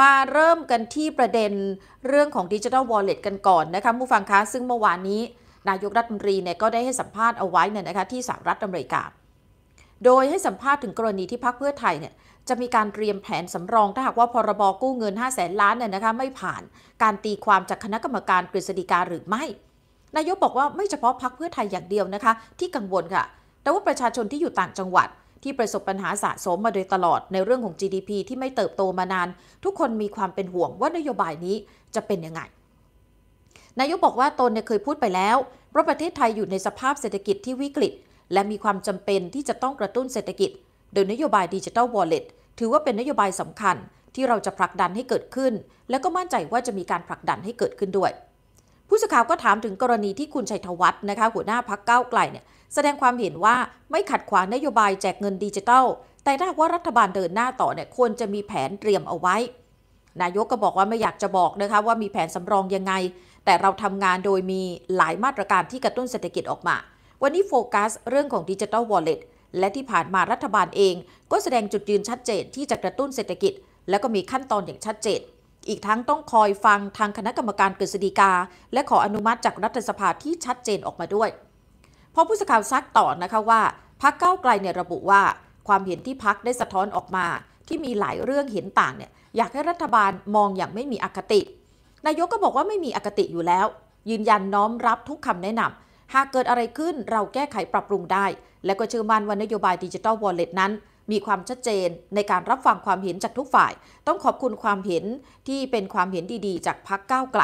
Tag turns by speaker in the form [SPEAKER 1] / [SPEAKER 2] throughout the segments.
[SPEAKER 1] มาเริ่มกันที่ประเด็นเรื่องของดิจิทัลวอลเล็ตกันก่อนนะคะผู้ฟังคะซึ่งเมื่อวานนี้ นายกรัฐมนตรีเนี่ยก็ได้ให้สัมภาษณ์เอาไว้เนี่ยนะคะที่สหรัฐอเมริกา โดยให้สัมภาษณ์ถึงกรณีที่พรรคเพื่อไทยเนี่ยจะมีการเตรียมแผนสำรอง ถ้าหากว่าพรบกู้เงิน5 0 0แสนล้านเนี่ยนะคะไม่ผ่านการตีความจากคณะกรรมการกฤษฎีกาหรือไม่ นายกบอกว่าไม่เฉพาะพรรคเพื่อไทยอย่างเดียวนะคะที่กังวลค่ะ แต่ว่าประชาชนที่อยู่ต่างจังหวัดที่ประสบปัญหาสะสมมาโดยตลอดในเรื่องของ GDP ที่ไม่เติบโตมานาน ทุกคนมีความเป็นห่วงว่านโยบายนี้จะเป็นยังไง นายกบอกว่าตนเนี่ยเคยพูดไปแล้วเพราะประเทศไทยอยู่ในสภาพเศรษฐกิจที่วิกฤต และมีความจำเป็นที่จะต้องกระตุ้นเศรษฐกิจโดย นโยบายดิจิทัลวอลเล็ตถือว่าเป็นนโยบายสำคัญที่เราจะผลักดันให้เกิดขึ้น และก็มั่นใจว่าจะมีการผลักดันให้เกิดขึ้นด้วยผู้สื่อข่าวก็ถามถึงกรณีที่คุณชัยธวัฒน์นะคะหัวหน้าพักเก้าไกลเนี่ยแสดงความเห็นว่าไม่ขัดขวางนโยบายแจกเงินดิจิทัล แต่ถ้าว่ารัฐบาลเดินหน้าต่อเนี่ยควรจะมีแผนเตรียมเอาไว้ นายกก็บอกว่าไม่อยากจะบอกนะคะว่ามีแผนสำรองยังไง แต่เราทำงานโดยมีหลายมาตรการที่กระตุ้นเศรษฐกิจออกมา วันนี้โฟกัสเรื่องของดิจิทัลวอลเล็ตและที่ผ่านมารัฐบาลเอง ก็แสดงจุดยืนชัดเจนที่จะกระตุ้นเศรษฐกิจ และก็มีขั้นตอนอย่างชัดเจนอีกทั้งต้องคอยฟังทางคณะกรรมการกฤษฎีกาและขออนุมัติจากรัฐสภาที่ชัดเจนออกมาด้วยพอผู้สื่อข่าวซักต่อนะคะว่าพักเก้าไกลเนี่ยระบุว่า ความเห็นที่พักได้สะท้อนออกมาที่มีหลายเรื่องเห็นต่างเนี่ยอยากให้รัฐบาลมองอย่างไม่มีอคติ นายกก็บอกว่าไม่มีอคติอยู่แล้ว ยืนยันน้อมรับทุกคำแนะนำหากเกิดอะไรขึ้นเราแก้ไขปรับปรุงได้ และก็เชื่อมั่นว่านโยบายดิจิทัลวอลเล็ตนั้นมีความชัดเจนในการรับฟังความเห็นจากทุกฝ่าย ต้องขอบคุณความเห็นที่เป็นความเห็นดี ๆ จากพรรคก้าวไกล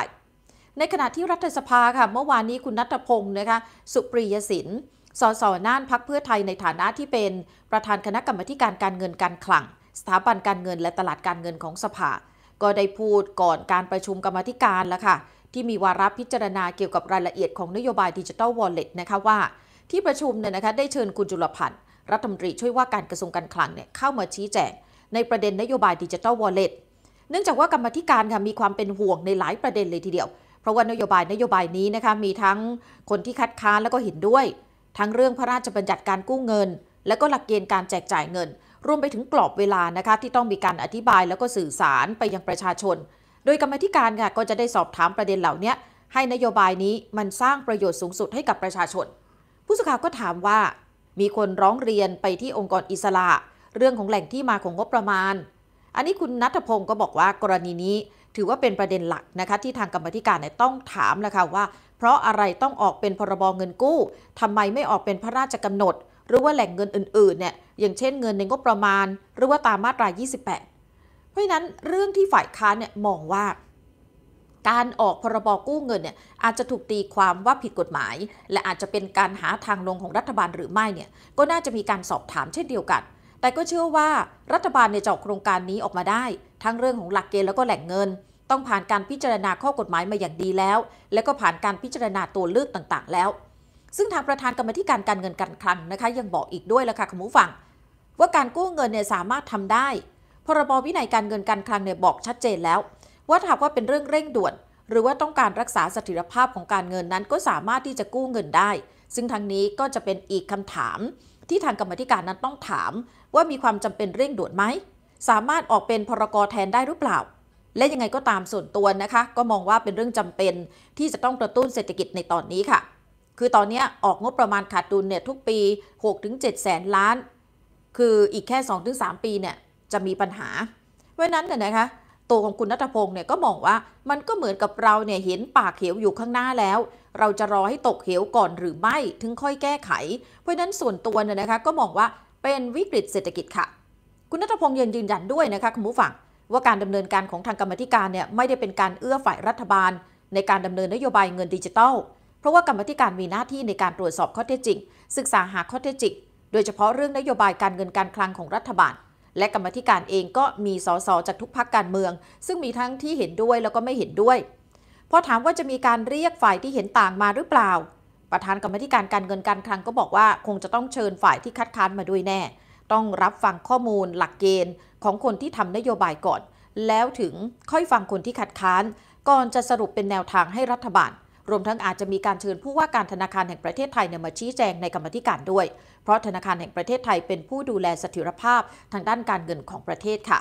[SPEAKER 1] ในขณะที่รัฐสภาค่ะ เมื่อวานนี้คุณนัทพงศ์นะคะ สุปรียสินสสน่านพักเพื่อไทย ในฐานะที่เป็นประธานคณะกรรมการการเงินการคลัง สถาบันการเงินและตลาดการเงินของสภา ก็ได้พูดก่อนการประชุมกรรมธิการแล้วค่ะ ที่มีวาระพิจารณาเกี่ยวกับรายละเอียดของนโยบายดิจิทัลวอลเล็ตนะคะว่า ที่ประชุมเนี่ยนะคะได้เชิญคุณจุลพันธ์รัฐมนตรีช่วยว่าการกระทรวงการคลังเนี่ยเข้ามาชี้แจงในประเด็นนโยบายดิจิทัลวอลเล็ตเนื่องจากว่ากรรมธิการค่ะมีความเป็นห่วงในหลายประเด็นเลยทีเดียว เพราะว่านโยบายนโยบายนี้นะคะมีทั้งคนที่คัดค้านแล้วก็เห็นด้วย ทั้งเรื่องพระราชบัญญัติการกู้เงิน และก็หลักเกณฑ์การแจกจ่ายเงิน รวมไปถึงกรอบเวลานะคะที่ต้องมีการอธิบายแล้วก็สื่อสารไปยังประชาชน โดยกรรมธิการค่ะก็จะได้สอบถามประเด็นเหล่านี้ให้นโยบายนี้มันสร้างประโยชน์สูงสุดให้กับประชาชน ผู้สื่อข่าวก็ถามว่ามีคนร้องเรียนไปที่องค์กรอิสระ เรื่องของแหล่งที่มาของงบประมาณ อันนี้คุณนัทพงศ์ก็บอกว่ากรณีนี้ ถือว่าเป็นประเด็นหลักนะคะที่ทางกรรมธิการต้องถามแหละค่ะว่า เพราะอะไรต้องออกเป็นพรบเงินกู้ ทำไมไม่ออกเป็นพระราชกำหนด หรือว่าแหล่งเงินอื่นๆเนี่ยอย่างเช่นเงินในงบประมาณ หรือว่าตามมาตรา28 เพราะฉะนั้นเรื่องที่ฝ่ายค้านเนี่ยมองว่าการออกพรบกู้เงินเนี่ยอาจจะถูกตีความว่าผิดกฎหมาย และอาจจะเป็นการหาทางลงของรัฐบาลหรือไม่เนี่ยก็น่าจะมีการสอบถามเช่นเดียวกัน แต่ก็เชื่อว่ารัฐบาลในจะออกโครงการนี้ออกมาได้ ทั้งเรื่องของหลักเกณฑ์แล้วก็แหล่งเงิน ต้องผ่านการพิจารณาข้อกฎหมายมาอย่างดีแล้ว และก็ผ่านการพิจารณาตัวเลือกต่างๆ แล้ว ซึ่งทางประธานกรรมธิการการเงินการคลังนะคะยังบอกอีกด้วยละค่ะคุณผู้ฟัง ว่าการกู้เงินเนี่ยสามารถทำได้ พรบวินัยการเงินการคลังเนี่ยบอกชัดเจนแล้วว่าถ้าว่าเป็นเรื่องเร่งด่วนหรือว่าต้องการรักษาสถิรภาพของการเงินนั้นก็สามารถที่จะกู้เงินได้ ซึ่งทางนี้ก็จะเป็นอีกคำถามที่ทางกรรมธิการนั้นต้องถาม ว่ามีความจำเป็นเร่งด่วนไหมสามารถออกเป็นพรกรแทนได้หรือเปล่า และยังไงก็ตามส่วนตัวนะคะ ก็มองว่าเป็นเรื่องจำเป็นที่จะต้องกระตุ้นเศรษฐกิจในตอนนี้ค่ะ คือตอนนี้ออกงบประมาณขาดดุลเนี่ยทุกปี 6-7แสนล้าน คืออีกแค่ 2-3 ปีเนี่ยจะมีปัญหา เพราะนั้นเน่ยนะคะตัวของคุณนัทพงศ์เนี่ยก็มองว่ามันก็เหมือนกับเราเนี่ยเห็นปากเหวอยู่ข้างหน้าแล้ว เราจะรอให้ตกเหวก่อนหรือไม่ถึงค่อยแก้ไข เพราะนั้นส่วนตัวเนี่ยนะคะก็มองว่าเป็นวิกฤตเศรษฐกิจค่ะ คุณนัทพงศ์ยังยืนยันด้วยนะคะคุณผู้ฟัง ว่าการดำเนินการของทางกรรมธิการเนี่ยไม่ได้เป็นการเอื้อฝ่ายรัฐบาล ในการดำเนินนโยบายเงินดิจิทัลเพราะว่ากรรมธิการมีหน้าที่ในการตรวจสอบข้อเท็จจริง ศึกษาหาข้อเท็จจริงโดยเฉพาะเรื่องนโยบายการเงินการคลังของรัฐบาลและกรรมธิการเองก็มีสสจากทุกพักการเมือง ซึ่งมีทั้งที่เห็นด้วยแล้วก็ไม่เห็นด้วยพอถามว่าจะมีการเรียกฝ่ายที่เห็นต่างมาหรือเปล่า ประธานกรรมธิการการเงินการคลังก็บอกว่าคงจะต้องเชิญฝ่ายที่คัดค้านมาด้วยแน่ ต้องรับฟังข้อมูล หลักเกณฑ์ ของคนที่ทำนโยบายก่อน แล้วถึงค่อยฟังคนที่คัดค้าน ก่อนจะสรุปเป็นแนวทางให้รัฐบาลรวมทั้งอาจจะมีการเชิญผู้ว่าการธนาคารแห่งประเทศไทยมาชี้แจงในกรรมธิการ ด้วย เพราะธนาคารแห่งประเทศไทย เป็นผู้ดูแลสถิรภาพทางด้านการเงินของประเทศค่ะ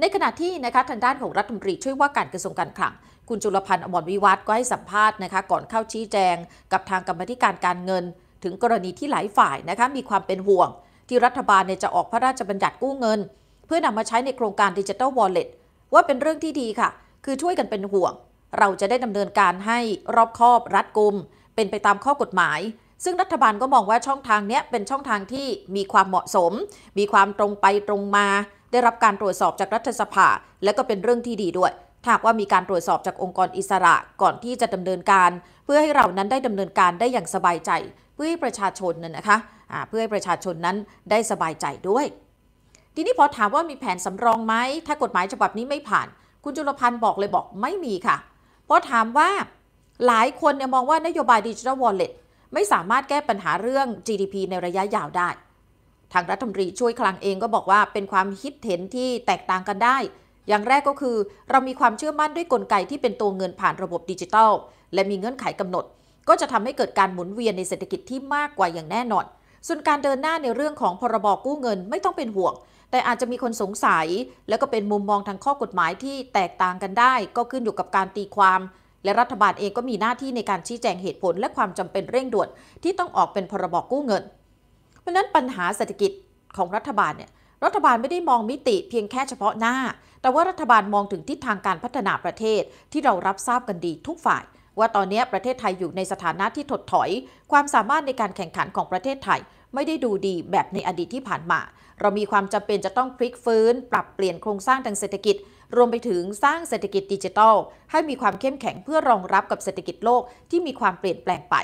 [SPEAKER 1] ในขณะที่นะคะทางด้านของรัฐมนตรีช่วยว่าการกระทรวงการคลัง คุณจุลพันธ์อมรวิวัฒน์ก็ให้สัมภาษณ์นะคะก่อนเข้าชี้แจงกับทางกรรมธิการการเงิน ถึงกรณีที่หลายฝ่ายนะคะมีความเป็นห่วง ที่รัฐบาลเนี่ยจะออกพระราชบัญญัติกู้เงิน เพื่อนำมาใช้ในโครงการดิจิทัลวอลเล็ตว่าเป็นเรื่องที่ดีค่ะ คือช่วยกันเป็นห่วงเราจะได้ดำเนินการให้รอบคอบรัดกุม เป็นไปตามข้อกฎหมาย ซึ่งรัฐบาลก็มองว่าช่องทางนี้เป็นช่องทางที่มีความเหมาะสม มีความตรงไปตรงมา ได้รับการตรวจสอบจากรัฐสภาและก็เป็นเรื่องที่ดีด้วยหากว่ามีการตรวจสอบจากองค์กรอิสระก่อนที่จะดำเนินการ เพื่อให้เรานั้นได้ดำเนินการได้อย่างสบายใจ เพื่อให้ประชาชนน่ยนะคะเพื่อให้ประชาชนนั้นได้สบายใจด้วย ทีนี้พอถามว่ามีแผนสำรองไหมถ้ากฎหมายฉบับนี้ไม่ผ่าน คุณจุลพันธ์บอกเลยบอกไม่มีค่ะราะถามว่า หลายคนเนี่ยมองว่านโยบายดิจิทัลวอลเล็ตไม่สามารถแก้ปัญหาเรื่อง GDP ในระยะยาวได้ ทางรัฐมนตรีช่วยคลังเองก็บอกว่าเป็นความคิดเห็นที่แตกต่างกันได้ อย่างแรกก็คือเรามีความเชื่อมั่นด้วยกลไกที่เป็นตัวเงินผ่านระบบดิจิทัลและมีเงื่อนไขกำหนด ก็จะทำให้เกิดการหมุนเวียนในเศรษฐกิจที่มากกว่าอย่างแน่นอน ส่วนการเดินหน้าในเรื่องของพรบกู้เงินไม่ต้องเป็นห่วงแต่อาจจะมีคนสงสัยและก็เป็นมุมมองทางข้อกฎหมายที่แตกต่างกันได้ ก็ขึ้นอยู่กับการตีความ และรัฐบาลเองก็มีหน้าที่ในการชี้แจงเหตุผล และความจำเป็นเร่งด่วนที่ต้องออกเป็นพรบกู้เงิน เพราะนั้นปัญหาเศรษฐกิจของรัฐบาลเนี่ยรัฐบาลไม่ได้มองมิติเพียงแค่เฉพาะหน้า แต่ว่ารัฐบาลมองถึงทิศทางการพัฒนาประเทศที่เรารับทราบกันดีทุกฝ่าย ว่าตอนนี้ประเทศไทยอยู่ในสถานะที่ถดถอย ความสามารถในการแข่งขันของประเทศไทยไม่ได้ดูดีแบบในอดีตที่ผ่านมา เรามีความจำเป็นจะต้องพลิกฟื้น ปรับเปลี่ยนโครงสร้างทางเศรษฐกิจ รวมไปถึงสร้างเศรษฐกิจดิจิทัลให้มีความเข้มแข็งเพื่อรองรับกับเศรษฐกิจโลกที่มีความเปลี่ยนแปลงไป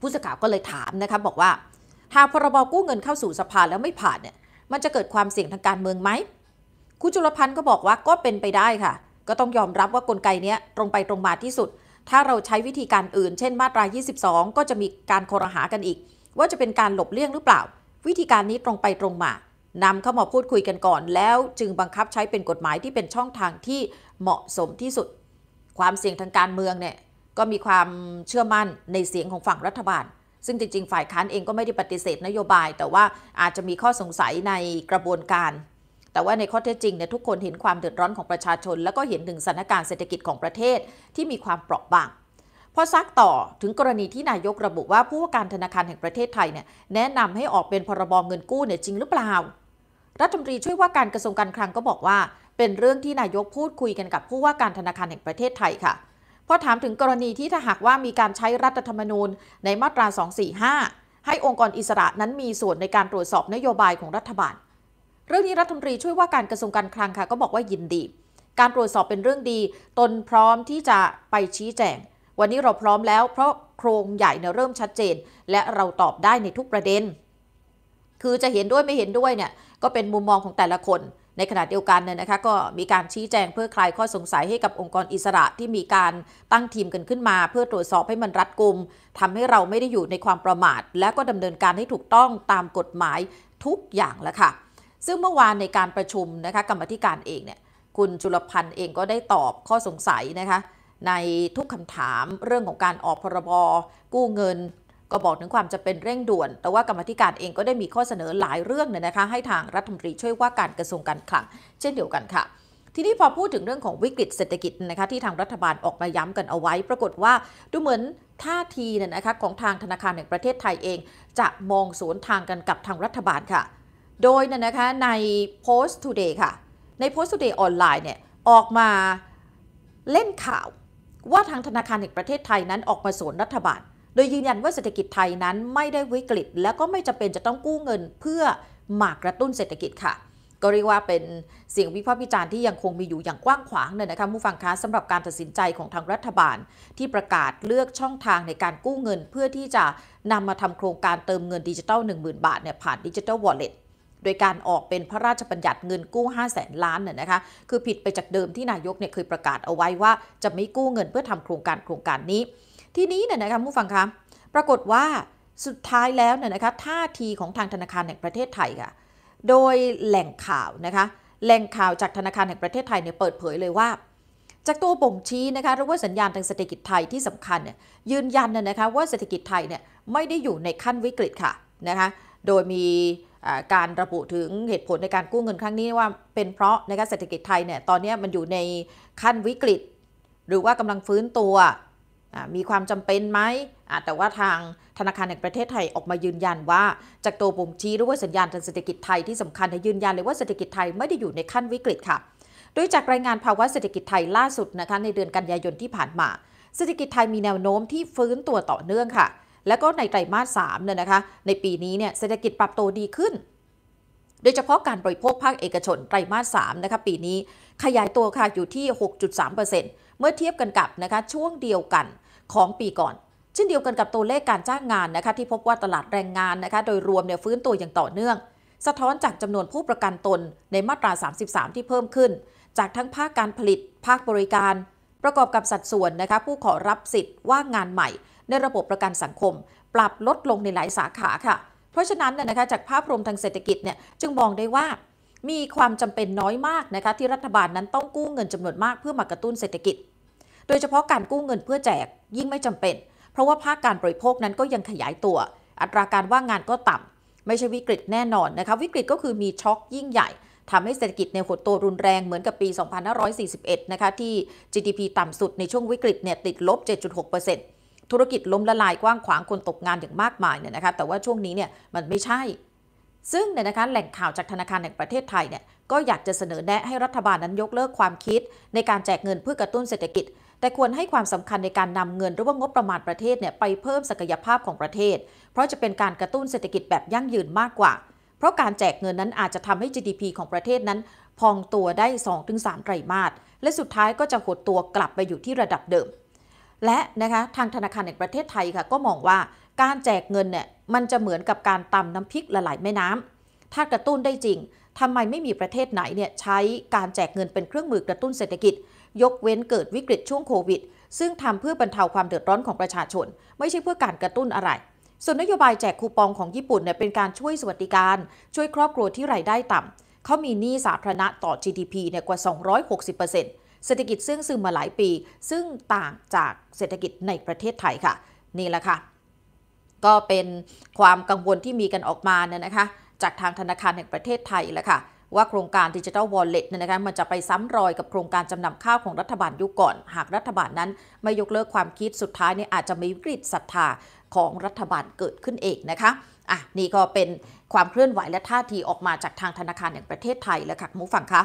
[SPEAKER 1] ผู้สื่อข่าวก็เลยถามนะคะบอกว่า หากพรบกู้เงินเข้าสู่สภาแล้วไม่ผ่านเนี่ย มันจะเกิดความเสี่ยงทางการเมืองไหม คุณจุลพันธ์ก็บอกว่าก็เป็นไปได้ค่ะ ก็ต้องยอมรับว่ากลไกนี้ตรงไปตรงมาที่สุด ถ้าเราใช้วิธีการอื่น เช่น มาตรา22 ก็จะมีการโครหากันอีกว่าจะเป็นการหลบเลี่ยงหรือเปล่า วิธีการนี้ตรงไปตรงมานำเข้ามาพูดคุยกันก่อนแล้วจึงบังคับใช้เป็นกฎหมายที่เป็นช่องทางที่เหมาะสมที่สุด ความเสี่ยงทางการเมืองเนี่ยก็มีความเชื่อมั่นในเสียงของฝั่งรัฐบาล ซึ่งจริง ๆ ฝ่ายค้านเองก็ไม่ได้ปฏิเสธนโยบาย แต่ว่าอาจจะมีข้อสงสัยในกระบวนการ แต่ว่าในข้อเท็จจริงเนี่ยทุกคนเห็นความเดือดร้อนของประชาชน แล้วก็เห็นถึงสถานการณ์เศรษฐกิจของประเทศที่มีความเปราะบางพอซักต่อถึงกรณีที่นายกระบุว่าผู้ว่าการธนาคารแห่งประเทศไทยเนี่ยแนะนำให้ออกเป็นพรบเงินกู้เนี่ยจริงหรือเปล่า รัฐมนตรีช่วยว่าการกระทรวงการคลังก็บอกว่า เป็นเรื่องที่นายกพูดคุยกันกับผู้ว่าการธนาคารแห่งประเทศไทยค่ะพอถามถึงกรณีที่ถ้าหากว่ามีการใช้รัฐธรรมนูญในมาตรา 245 ให้องค์กรอิสระนั้นมีส่วนในการตรวจสอบนโยบายของรัฐบาล เรื่องนี้รัฐมนตรีช่วยว่าการกระทรวงการคลังค่ะ ก็บอกว่ายินดี การตรวจสอบเป็นเรื่องดี ตนพร้อมที่จะไปชี้แจงวันนี้เราพร้อมแล้วเพราะโครงใหญ่เนี่ยเริ่มชัดเจน และเราตอบได้ในทุกประเด็น คือจะเห็นด้วยไม่เห็นด้วยเนี่ย ก็เป็นมุมมองของแต่ละคน ในขณะเดียวกันเนี่ยนะคะ ก็มีการชี้แจงเพื่อคลายข้อสงสัยให้กับองค์กรอิสระที่มีการตั้งทีมกันขึ้นมา เพื่อตรวจสอบให้มันรัดกุม ทำให้เราไม่ได้อยู่ในความประมาท และก็ดำเนินการให้ถูกต้องตามกฎหมายทุกอย่างแล้วค่ะ ซึ่งเมื่อวานในการประชุมนะคะกรรมธิการเองเนี่ยคุณจุลพันธ์เองก็ได้ตอบข้อสงสัยนะคะในทุกคำถามเรื่องของการออกพรบกู้เงินก็บอกถึงความจะเป็นเร่งด่วน แต่ว่ากรรมธิการเองก็ได้มีข้อเสนอหลายเรื่องเนี่ยนะคะให้ทางรัฐมนตรีช่วยว่าการกระทรวงการคลัง เช่นเดียวกันค่ะ ทีนี้พอพูดถึงเรื่องของวิกฤตเศรษฐกิจนะคะที่ทางรัฐบาลออกมาย้ำกันเอาไว้ ปรากฏว่าดูเหมือนท่าทีเนี่ยนะคะของทางธนาคารแห่งประเทศไทยเอง จะมองสวนทางกันกับทางรัฐบาลค่ะ โดยเนี่ยนะคะใน Post Today ค่ะใน Post Today ออนไลน์เนี่ยออกมาเล่นข่าวว่าทางธนาคารแห่งประเทศไทยนั้นออกมาสวนรัฐบาล โดยยืนยันว่าเศรษฐกิจไทยนั้นไม่ได้วิกฤต และก็ไม่จำเป็นจะต้องกู้เงินเพื่อหมากกระตุ้นเศรษฐกิจค่ะ ก็เรียกว่าเป็นเสียงวิพากษ์วิจารณ์ที่ยังคงมีอยู่อย่างกว้างขวางเลยนะคะผู้ฟังคะสำหรับการตัดสินใจของทางรัฐบาล ที่ประกาศเลือกช่องทางในการกู้เงิน เพื่อที่จะนำมาทำโครงการเติมเงินดิจิตอล10,000บาทเนี่ยผ่านดิจิตอลวอลเล็ตโดยการออกเป็นพระราชบัญญัติเงินกู้5 0 0แสนล้านน่ยนะคะ คือผิดไปจากเดิมที่นายกเนี่ยเคยประกาศเอาไว้ว่า จะไม่กู้เงินเพื่อทำโครงการโครงการนี้ ทีนี้เนี่ยนะคะผู้ฟังคะ ปรากฏว่าสุดท้ายแล้วเนี่ยนะคะท่าทีของทางธนาคารแห่งประเทศไทยค่ะโดยแหล่งข่าวนะคะแหล่งข่าวจากธนาคารแห่งประเทศไทยเนี่ยเปิดเผยเลยว่า จากตัวบ่งชี้นะคะหรือว่าสัญญาณทางเศรษฐกิจไทยที่สำคัญเนี่ยยืนยันนะคะว่าเศรษฐกิจไทยเนี่ยไม่ได้อยู่ในขั้นวิกฤตค่ะนะคะ โดยมีการระบุถึงเหตุผลในการกู้เงินครั้งนี้ว่าเป็นเพราะในกาะเศรษฐกิจไทยเนี่ยตอนนี้มันอยู่ในขั้นวิกฤต หรือว่ากำลังฟื้นตัวมีความจำเป็นไหมแต่ว่าทางธนาคารแห่งประเทศไทยออกมายืนยัน ว่าจากตัวบ่งชี้หรือว่าสัญญาณทางเศรษฐกิจไทยที่สำคัญยืนยันเลยว่าเศรษฐกิจไทยไม่ได้อยู่ในขั้นวิกฤตค่ะ โดยจากรายงานภาวะเศรษฐกิจไทยล่าสุดนะคะในเดือนกันยายนที่ผ่านมา เศรษฐกิจไทยมีแนวโน้มที่ฟื้นตัวต่อเนื่องค่ะแล้วก็ในไตรมาสสามเนี่ยนะคะในปีนี้เนี่ยเศรษฐกิจปรับตัวดีขึ้น โดยเฉพาะการบริโภคภาคเอกชนไตรมาสสามนะคะปีนี้ขยายตัวค่ะอยู่ที่ 6.3%เมื่อเทียบกันกับนะคะช่วงเดียวกันของปีก่อนเช่นเดียวกันกับตัวเลขการจ้างงานนะคะที่พบว่าตลาดแรงงานนะคะโดยรวมเนี่ยฟื้นตัวอย่างต่อเนื่อง สะท้อนจากจำนวนผู้ประกันตนในมาตรา 33 ที่เพิ่มขึ้น จากทั้งภาคการผลิตภาคบริการ ประกอบกับสัดส่วนนะคะผู้ขอรับสิทธิ์ว่างงานใหม่ในระบบประกันสังคม ปรับลดลงในหลายสาขาค่ะ เพราะฉะนั้นนะคะจากภาพรวมทางเศรษฐกิจเนี่ยจึงมองได้ว่ามีความจำเป็นน้อยมากนะคะที่รัฐบาลนั้นต้องกู้เงินจำนวนมากเพื่อมากระตุ้นเศรษฐกิจ โดยเฉพาะการกู้เงินเพื่อแจกยิ่งไม่จำเป็น เพราะว่าภาคการบริโภคนั้นก็ยังขยายตัว อัตราการว่างงานก็ต่ำ ไม่ใช่วิกฤตแน่นอนนะคะวิกฤตก็คือมีช็อกยิ่งใหญ่ทำให้เศรษฐกิจในหดตัวรุนแรงเหมือนกับปี 2541นะคะที่ GDP ต่ำสุดในช่วงวิกฤตเนี่ยติดลบ 7.6%ธุรกิจล้มละลายกว้างขวางคนตกงานอย่างมากมายเนี่ยนะคะแต่ว่าช่วงนี้เนี่ยมันไม่ใช่ ซึ่งเนี่ยนะคะแหล่งข่าวจากธนาคารแห่งประเทศไทยเนี่ยก็อยากจะเสนอแนะให้รัฐบาลนั้นยกเลิกความคิดในการแจกเงินเพื่อกระตุ้นเศรษฐกิจ แต่ควรให้ความสำคัญในการนำเงินหรือว่างบประมาณประเทศเนี่ยไปเพิ่มศักยภาพของประเทศ เพราะจะเป็นการกระตุ้นเศรษฐกิจแบบยั่งยืนมากกว่า เพราะการแจกเงินนั้นอาจจะทำให้ GDP ของประเทศนั้น พองตัวได้ 2-3ไตรมาสและสุดท้ายก็จะหดตัวกลับไปอยู่ที่ระดับเดิมและนะคะทางธนาคารแห่งประเทศไทยค่ะก็มองว่าการแจกเงินเนี่ยมันจะเหมือนกับการตำน้ำพริกละลายแม่น้ำถ้ากระตุ้นได้จริงทำไมไม่มีประเทศไหนเนี่ยใช้การแจกเงินเป็นเครื่องมือกระตุ้นเศรษฐกิจ ยกเว้นเกิดวิกฤตช่วงโควิดซึ่งทำเพื่อบรรเทาความเดือดร้อนของประชาชน ไม่ใช่เพื่อการกระตุ้นอะไร ส่วนนโยบายแจกคูปองของญี่ปุ่นเนี่ยเป็นการช่วยสวัสดิการ ช่วยครอบครัวที่รายได้ต่ำเขามีหนี้สาธารณะต่อ GDP เนี่ยกว่า 260%เเศรษฐกิจซึ่งซึมมาหลายปีซึ่งต่างจากเศรษฐกิจในประเทศไทยค่ะ นี่แหละค่ะ ก็เป็นความกังวลที่มีกันออกมาเนี่ยนะคะจากทางธนาคารแห่งประเทศไทยแหละค่ะว่าโครงการดิจิทัลวอลเล็ตเนี่ยนะคะมันจะไปซ้ำรอยกับโครงการจำนำข้าวของรัฐบาลยุคก่อนหากรัฐบาลนั้นไม่ยกเลิกความคิดสุดท้ายเนี่ยอาจจะมีวิกฤตศรัทธาของรัฐบาลเกิดขึ้นเองนะคะอ่ะนี่ก็เป็นความเคลื่อนไหวและท่าทีออกมาจากทางธนาคารแห่งประเทศไทยแล้วค่ะมูฟังคะ